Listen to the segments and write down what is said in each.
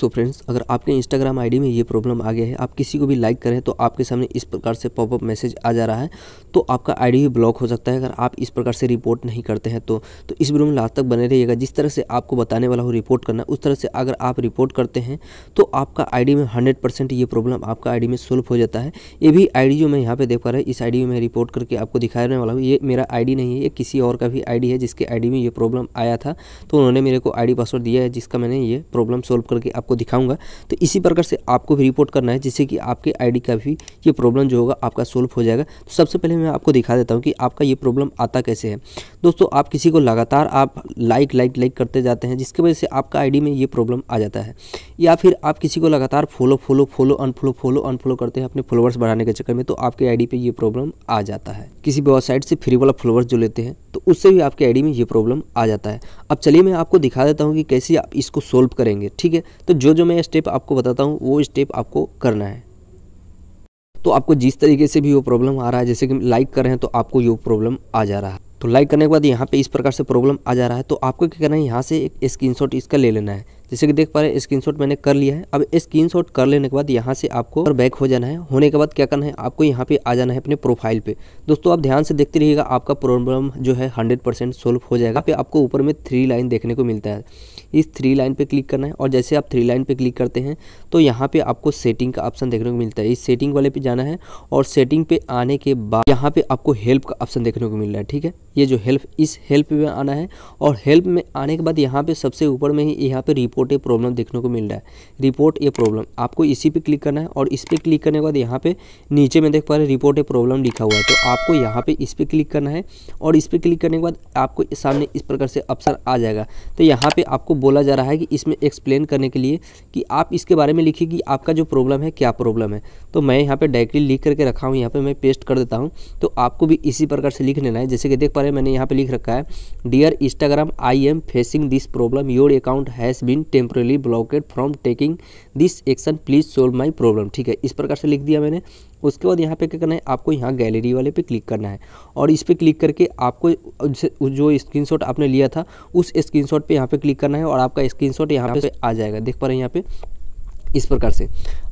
सो so friends अगर आपके Instagram ID में ये प्रॉब्लम आ गया है आप किसी को भी लाइक करें तो आपके सामने इस प्रकार से पॉपअप मैसेज आ जा रहा है तो आपका आईडी भी ब्लॉक हो सकता है अगर आप इस प्रकार से रिपोर्ट नहीं करते हैं तो तो इस वीडियो में लास्ट तक बने रहिएगा जिस तरह से आपको बताने वाला हो रिपोर्ट करना उस तरह से अगर आप रिपोर्ट करते हैं तो आपका आई में हंड्रेड ये प्रॉब्लम आपका आई में सोल्व हो जाता है ये भी आई जो मैं यहाँ पर देख पा रहा हूँ इस आई में मैं रिपोर्ट करके आपको दिखाने वाला हूँ ये मेरा आई नहीं है ये किसी और का भी आई है जिसके आई में ये प्रॉब्लम आया था तो उन्होंने मेरे को आई पासवर्ड दिया है जिसका मैंने ये प्रॉब्लम सोल्व करके आपको आपको दिखाऊंगा तो इसी प्रकार से आपको भी रिपोर्ट करना है जिससे कि आपके आईडी का भी ये प्रॉब्लम जो होगा आपका सोल्व हो जाएगा तो सबसे पहले मैं आपको दिखा देता हूँ कि आपका ये प्रॉब्लम आता कैसे है दोस्तों आप किसी को लगातार आप लाइक लाइक लाइक करते जाते हैं जिसकी वजह से आपका आई में ये प्रॉब्लम आ जाता है या फिर आप किसी को लगातार follow follow follow unfollow follow unfollow करते हैं अपने फॉलोवर्स बढ़ाने के चक्कर में तो आपके आई पर ये प्रॉब्लम आ जाता है किसी वेबसाइट से फ्री वाला फॉलोवर्स जो लेते हैं तो उससे भी आपके आईडी में ये प्रॉब्लम आ जाता है अब चलिए मैं आपको दिखा देता हूँ कि कैसे आप इसको सोल्व करेंगे ठीक है तो जो जो मैं स्टेप आपको बताता हूँ वो स्टेप आपको करना है तो आपको जिस तरीके से भी वो प्रॉब्लम आ रहा है जैसे कि लाइक कर रहे हैं तो आपको ये प्रॉब्लम आ जा रहा है तो लाइक करने के बाद यहाँ पे इस प्रकार से प्रॉब्लम आ जा रहा है तो आपको क्या करना है यहाँ से एक स्क्रीनशॉट इसका ले लेना है जैसे कि देख पा रहे हैं स्क्रीन मैंने कर लिया है अब स्क्रीन कर लेने के बाद यहाँ से आपको बैक हो जाना है होने के बाद क्या करना है आपको यहाँ पे आ जाना है अपने प्रोफाइल पे दोस्तों आप ध्यान से देखते रहिएगा आपका प्रॉब्लम जो है हंड्रेड परसेंट सोल्व हो जाएगा पे आपको ऊपर में थ्री लाइन देखने को मिलता है इस थ्री लाइन पर क्लिक करना है और जैसे आप थ्री लाइन पर क्लिक करते हैं तो यहाँ पर आपको सेटिंग का ऑप्शन देखने को मिलता है इस सेटिंग वाले पर जाना है और सेटिंग पर आने के बाद यहाँ पर आपको हेल्प का ऑप्शन देखने को मिल रहा है ठीक है ये जो हेल्प इस हेल्प में आना है और हेल्प में आने के बाद यहाँ पर सबसे ऊपर में ही यहाँ पर रिपोर्ट रिपोर्ट ये प्रॉब्लम देखने को मिल रहा है रिपोर्ट ए प्रॉब्लम आपको इसी पे क्लिक करना है और इस पर क्लिक करने के बाद यहाँ पे नीचे में देख पा रहे रिपोर्ट ये प्रॉब्लम लिखा हुआ है तो आपको यहाँ पे इस पर क्लिक करना है और इस पर क्लिक करने के बाद आपको सामने इस प्रकार से ऑप्शन आ जाएगा तो यहाँ पर आपको बोला जा रहा है कि इसमें एक्सप्लेन करने के लिए कि आप इसके बारे में लिखिए कि आपका जो प्रॉब्लम है क्या प्रॉब्लम है तो मैं यहाँ पर डायरेक्टली लिख करके रखा हूँ यहाँ पर मैं पेस्ट कर देता हूँ तो आपको भी इसी प्रकार से लिख लेना है जैसे कि देख पा रहे मैंने यहाँ पर लिख रखा है dear Instagram I am facing this problem your account has been temporarily blocked from taking this action please solve my problem ठीक है इस प्रकार से लिख दिया मैंने उसके बाद यहाँ पे क्या करना है आपको यहाँ गैलरी वाले पे क्लिक करना है और इस पर क्लिक करके आपको जो स्क्रीनशॉट आपने लिया था उस स्क्रीनशॉट पे यहाँ पे क्लिक करना है और आपका स्क्रीनशॉट यहाँ पे आ जाएगा देख पा रहे हैं यहाँ पे इस प्रकार से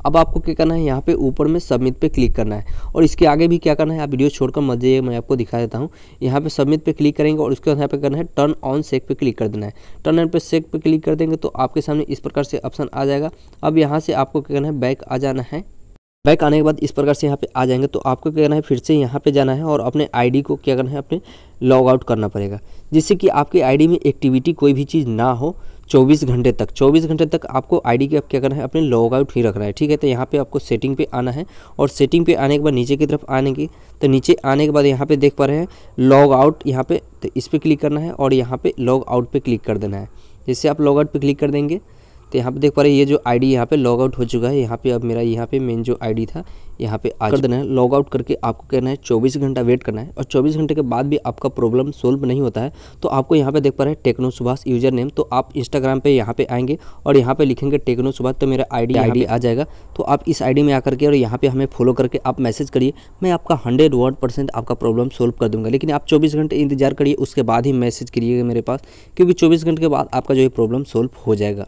अब आपको क्या करना है यहाँ पे ऊपर में सबमिट पे क्लिक करना है और इसके आगे भी क्या करना है आप वीडियो छोड़कर मत जाइए मैं आपको दिखा देता हूँ यहाँ पे सबमिट पे क्लिक करेंगे और उसके बाद यहाँ पे करना है टर्न ऑन सेक पे क्लिक कर देना है टर्न ऑन पे सेक पे क्लिक कर देंगे तो आपके सामने इस प्रकार से ऑप्शन आ जाएगा अब यहाँ से आपको क्या करना है बैक आ जाना है बैक आने के बाद इस प्रकार से यहाँ पे आ जाएंगे तो आपको क्या करना है फिर से यहाँ पे जाना है और अपने आईडी को क्या करना है अपने लॉग आउट करना पड़ेगा जिससे कि आपके आईडी में एक्टिविटी कोई भी चीज़ ना हो 24 घंटे तक 24 घंटे तक आपको आईडी के अब क्या करना है अपने लॉग आउट ही रखना है ठीक है तो यहाँ पे आपको सेटिंग पे आना है और सेटिंग पे आने के बाद नीचे की तरफ आने की तो नीचे आने के बाद यहाँ पे देख पा रहे हैं लॉग आउट यहाँ पे तो इस पर क्लिक करना है और यहाँ पे लॉग आउट पर क्लिक कर देना है जैसे आप लॉग आउट पर क्लिक कर देंगे तो यहाँ पे देख पा रहे हैं ये जो आईडी यहाँ पे लॉग आउट हो चुका है यहाँ पे अब मेरा यहाँ पे मेन जो आईडी था यहाँ पे आ कर देना है लॉग आउट करके आपको कहना है 24 घंटा वेट करना है और 24 घंटे के बाद भी आपका प्रॉब्लम सोल्व नहीं होता है तो आपको यहाँ पे देख पा रहे हैं टेक्नो सुभाष यूजर नेम तो आप इंस्टाग्राम पे यहाँ पे आएंगे और यहाँ पे लिखेंगे टेक्नो सुभाष तो मेरा आई डी आ जाएगा तो आप इस आई में आकर के और यहाँ पर हमें फॉलो करके आप मैसेज करिए मैं आपका हंड्रेड वन आपका प्रॉब्लम सोल्व कर दूँगा लेकिन आप चौबीस घंटे इंतजार करिए उसके बाद ही मैसेज करिएगा मेरे पास क्योंकि चौबीस घंटे के बाद आपका जो है प्रॉब्लम सोल्व हो जाएगा